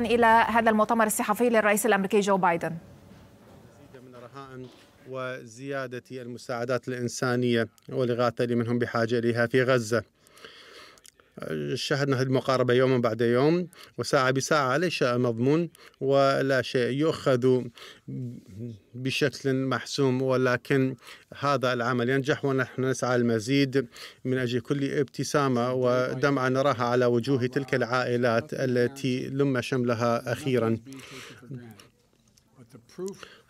إلى هذا المؤتمر الصحفي للرئيس الأمريكي جو بايدن من الرهائن وزيادة المساعدات الإنسانية والغاة اللي منهم بحاجة إليها في غزة شاهدنا هذه المقاربة يوما بعد يوم وساعة بساعة ليس مضمون ولا شيء يؤخذ بشكل محسوم ولكن هذا العمل ينجح ونحن نسعى المزيد من أجل كل ابتسامة ودمعة نراها على وجوه تلك العائلات التي لم شملها أخيرا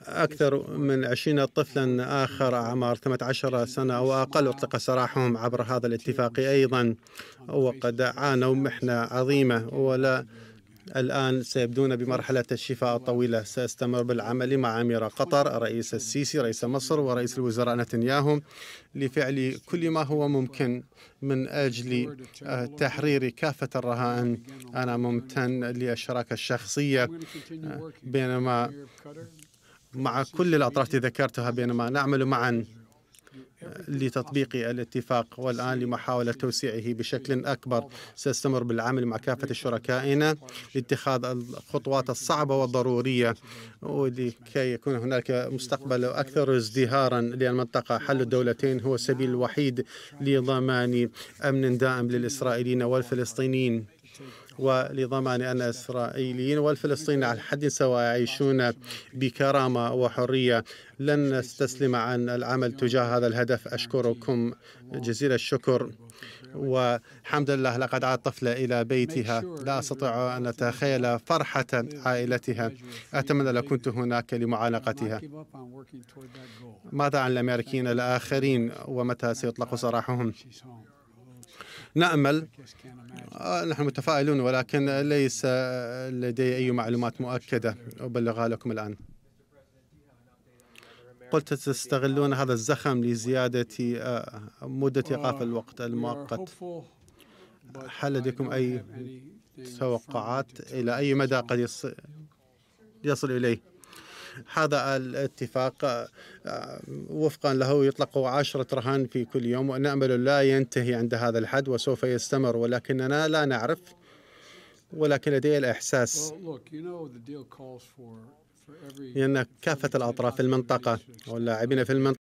أكثر من عشرين طفلا آخر أعمار 18 سنة أو أقل أطلق سراحهم عبر هذا الاتفاق أيضا وقد عانوا محنة عظيمة ولا الآن سيبدون بمرحلة الشفاء الطويلة سأستمر بالعمل مع أمير قطر الرئيس السيسي رئيس مصر ورئيس الوزراء نتنياهو لفعل كل ما هو ممكن من أجل آه، تحرير كافة الرهائن أنا ممتن للشراكة الشخصية آه، بينما مع كل الأطراف التي ذكرتها بينما نعمل معا لتطبيق الاتفاق والآن لمحاولة توسيعه بشكل أكبر سأستمر بالعمل مع كافة شركائنا لاتخاذ الخطوات الصعبة والضرورية ولكي يكون هناك مستقبل أكثر ازدهارا للمنطقة حل الدولتين هو السبيل الوحيد لضمان أمن دائم للإسرائيليين والفلسطينيين ولضمان أن الإسرائيليين والفلسطينيين على حد سواء يعيشون بكرامة وحرية لن نستسلم عن العمل تجاه هذا الهدف أشكركم جزيل الشكر وحمد لله لقد عاد طفلة إلى بيتها لا أستطيع أن أتخيل فرحة عائلتها أتمنى لو كنت هناك لمعانقتها ماذا عن الأمريكيين الآخرين ومتى سيطلق سراحهم نأمل آه، نحن متفائلون ولكن ليس لدي أي معلومات مؤكدة أبلغها لكم الآن قلت تستغلون هذا الزخم لزيادة آه، مدة إيقاف الوقت المؤقت هل لديكم أي توقعات إلى أي مدى قد يصل إليه هذا الاتفاق آه، وفقا له يطلق عشرة رهان في كل يوم ونأمل لا ينتهي عند هذا الحد وسوف يستمر ولكننا لا نعرف ولكن لدي الإحساس لأن كافة الأطراف في المنطقة واللاعبين في المنطقة